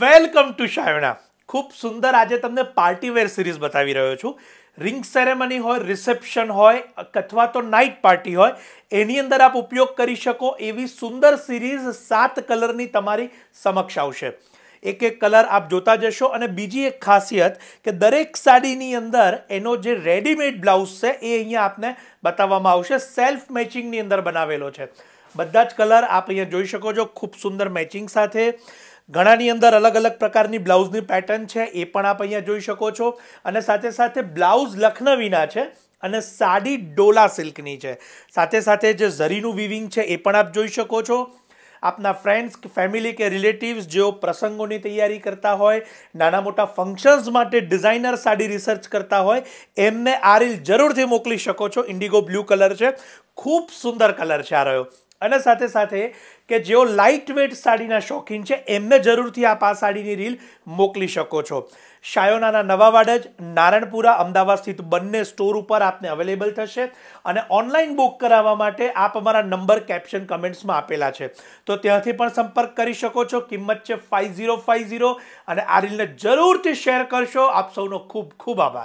welcome to શાયણા ખૂબ સુંદર આજે તમને પાર્ટીવેર સિરીઝ બતાવી રહ્યો છું રિંગ સેરેમની હોય રિસેપ્શન હોય અથવા તો નાઇટ પાર્ટી હોય એની અંદર આપ ઉપયોગ કરી શકો એવી સુંદર સિરીઝ સાત કલરની તમારી સમક્ષ આવશે એક એક કલર આપ જોતા જશો અને બીજી એક ખાસિયત કે દરેક સાડીની અંદર એનો જે રેડીમેડ બ્લાઉઝ છે એ અહીંયા આપને બતાવવામાં આવશે સેલ્ફ મેચિંગની અંદર બનાવેલો છે બધા જ કલર આપ અહીંયા જોઈ શકો છો ખૂબ સુંદર મેચિંગ સાથે ઘણાની અંદર અલગ અલગ પ્રકારની બ્લાઉઝની પેટર્ન છે એ પણ આપ અહીંયા જોઈ શકો છો અને સાથે સાથે બ્લાઉઝ લખનવીના છે અને સાડી ડોલા સિલ્કની છે સાથે સાથે જે ઝરીનું વિવિંગ છે એ પણ આપ જોઈ શકો છો આપના ફ્રેન્ડ્સ ફેમિલી કે રિલેટિવ્સ જેઓ પ્રસંગોની તૈયારી કરતા હોય નાના મોટા ફંક્શન્સ માટે ડિઝાઇનર સાડી રિસર્ચ કરતા હોય એમને આ રીલ જરૂરથી મોકલી શકો છો ઇન્ડિગો બ્લુ કલર છે ખૂબ સુંદર કલર છે આ રહ્યો અને સાથે સાથે કે જેઓ લાઇટ વેટ સાડીના શોખીન છે એમને જરૂરથી આપ આ સાડીની રીલ મોકલી શકો છો શાયોનાના નવા વાડજ નારણપુરા અમદાવાદ સ્થિત બંને સ્ટોર ઉપર આપને અવેલેબલ થશે અને ઓનલાઈન બુક કરાવવા માટે આપ અમારા નંબર કેપ્શન કમેન્ટ્સમાં આપેલા છે તો ત્યાંથી પણ સંપર્ક કરી શકો છો કિંમત છે ફાઇવ ઝીરો ફાઇવ ઝીરો અને આ રીલને જરૂરથી શેર કરશો આપ સૌનો ખૂબ ખૂબ આભાર